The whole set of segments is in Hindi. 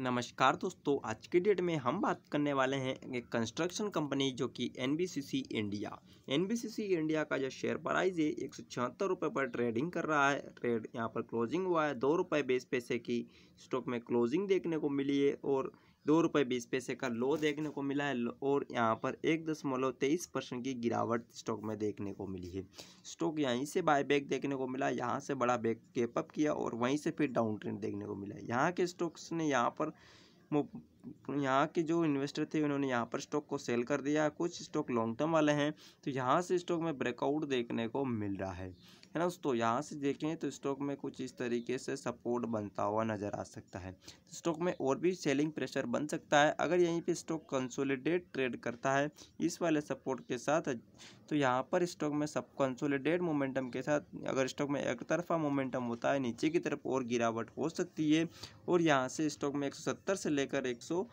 नमस्कार दोस्तों आज के डेट में हम बात करने वाले हैं एक कंस्ट्रक्शन कंपनी जो कि एन इंडिया एन इंडिया का जो शेयर प्राइस है एक सौ रुपये पर ट्रेडिंग कर रहा है ट्रेड यहाँ पर क्लोजिंग हुआ है दो रुपये बेस पैसे की स्टॉक में क्लोजिंग देखने को मिली है और दो रुपये बीस पैसे का लो देखने को मिला है और यहाँ पर एक दशमलव तेईस परसेंट की गिरावट स्टॉक में देखने को मिली है स्टॉक यहीं से बैक देखने को मिला यहाँ से बड़ा बैक अप किया और वहीं से फिर डाउन ट्रेंड देखने को मिला यहाँ के स्टॉक्स ने यहाँ पर यहाँ के जो इन्वेस्टर थे उन्होंने यहाँ पर स्टॉक को सेल कर दिया कुछ स्टॉक लॉन्ग टर्म वाले हैं तो यहाँ से स्टॉक में ब्रेकआउट देखने को मिल रहा है है ना दोस्तों यहाँ से देखें तो स्टॉक में कुछ इस तरीके से सपोर्ट बनता हुआ नज़र आ सकता है स्टॉक में और भी सेलिंग प्रेशर बन सकता है अगर यहीं पे स्टॉक कंसोलिडेट ट्रेड करता है इस वाले सपोर्ट के साथ तो यहाँ पर स्टॉक में सब कंसोलिडेट मोमेंटम के साथ अगर स्टॉक में एक तरफा मोमेंटम होता है नीचे की तरफ और गिरावट हो सकती है और यहाँ से स्टॉक में एक से लेकर एक so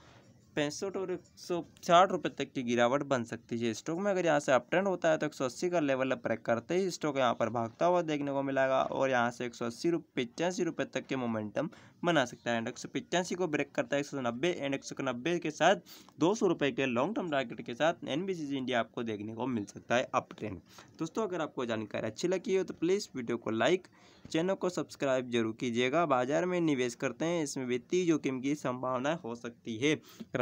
पैंसठ और एक सौ साठ रुपये तक की गिरावट बन सकती है स्टॉक में अगर यहाँ से अप ट्रेंड होता है तो एक सौ अस्सी का लेवल ब्रेक करते ही स्टॉक यहाँ पर भागता हुआ देखने को मिलेगा और यहाँ से एक सौ अस्सी रुपये पचासी रुपये तक के मोमेंटम बना सकता है एंड एक सौ पचासी को ब्रेक करता है एक सौ नब्बे एंड एक सौ नब्बे के साथ दो सौ रुपये के लॉन्ग टर्म टारगेट के साथ N B C C India आपको देखने को मिल सकता है अप ट्रेंड दोस्तों अगर आपको जानकारी अच्छी लगी हो तो प्लीज़ वीडियो को लाइक चैनल को सब्सक्राइब जरूर कीजिएगा बाजार में निवेश करते हैं इसमें वित्तीय जोखिम की संभावना हो सकती है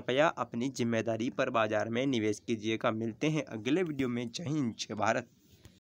कृपया अपनी जिम्मेदारी पर बाजार में निवेश कीजिएगा मिलते हैं अगले वीडियो में जय हिंद जय भारत